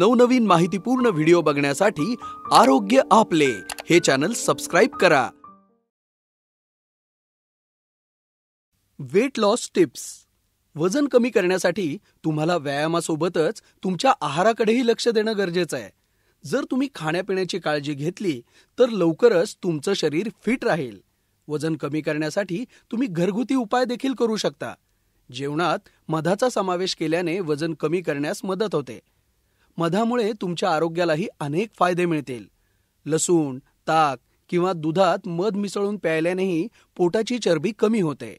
नवनवीन माहितीपूर्ण व्हिडिओ बघण्यासाठी आरोग्य आपले हे चॅनल सबस्क्राईब करा वेट लॉस टिप्स वजन कमी करण्यासाठी तुम्हाला व्यायामासोबतच तुमच्या आहाराकडेही लक्ष देणं गरजेचं आहे जर तुम्ही खाण्यापिण्याची काळजी घेतली तर लवकरच तुमचं शरीर फिट राहील वजन कमी करण्यासाठी तुम्ही घरगुती उपाय देखील करू शकता जेवणात मधाचा समावेश केल्याने वजन कमी करण्यास मदत होते मधामुळे तुमच्या आरोग्यालाही अनेक फायदे मिळतील लसूण ताक किंवा दुधात मध मिसळून प्यायल्यानेही पोटाची चरबी कमी होते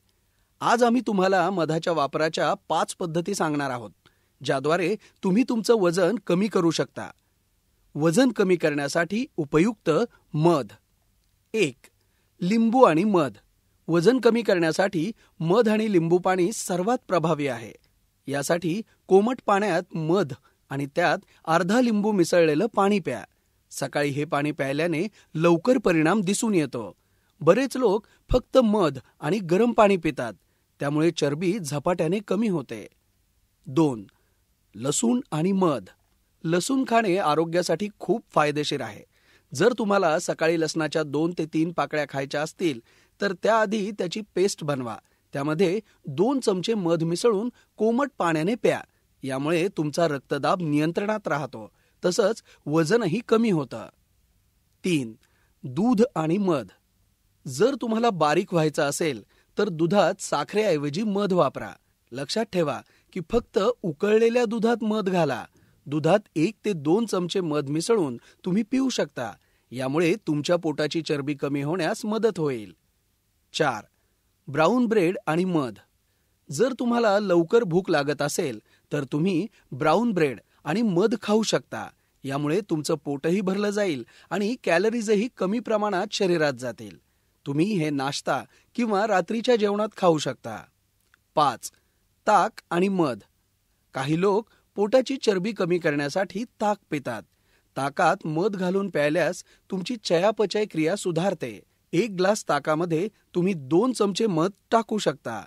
आज आम्ही तुम्हाला मधाच्या वापराच्या पाच पद्धती सांगणार आहोत ज्याद्वारे तुम्ही तुमचं वजन कमी करू शकता वजन कमी करण्यासाठी उपयुक्त मध एक लिंबू आणि मध वजन कमी करण्यासाठी मध आणि लिंबू पाणी सर्वात प्रभावी आहे यासाठी कोमट पाण्यात मध आणि त्यात अर्धा लिंबू मिसळलेलं पाणी प्या सकाळी हे पाणी प्यायल्याने लवकर परिणाम दिसून येतो बरेच लोक फक्त मध आणि गरम पाणी पितात त्यामुळे चरबी झपाट्याने कमी होते दोन लसूण आणि मध लसूण खाणे आरोग्यासाठी खूप फायदेशीर आहे जर तुम्हाला सकाळी लसणाच्या दोन ते तीन पाकळ्या खायच्या असतील तर त्याआधी त्याची पेस्ट बनवा त्यामध्ये दोन चमचे मध मिसळून कोमट पाण्याने प्या यामुळे तुमचा रक्तदाब नियंत्रणात राहतो तसंच वजनही कमी होतं तीन दूध आणि मध जर तुम्हाला बारीक व्हायचं असेल तर दुधात साखरेऐवजी मध वापरा लक्षात ठेवा की फक्त उकळलेल्या दुधात मध घाला दुधात एक ते दोन चमचे मध मिसळून तुम्ही पिऊ शकता यामुळे तुमच्या पोटाची चरबी कमी होण्यास मदत होईल चार ब्राऊन ब्रेड आणि मध जर तुम्हाला लवकर भूक लागत असेल तर तुम्ही ब्राऊन ब्रेड आणि मध खाऊ शकता यामुळे तुमचं पोटही भरलं जाईल आणि कॅलरीजही कमी प्रमाणात शरीरात जातील तुम्ही हे नाश्ता किंवा रात्रीच्या जेवणात खाऊ शकता पाच ताक आणि मध काही लोक पोटाची चरबी कमी करण्यासाठी ताक पितात ताकात मध घालून प्यायल्यास तुमची चयापचय क्रिया सुधारते एक ग्लास ताकामध्ये तुम्ही दोन चमचे मध टाकू शकता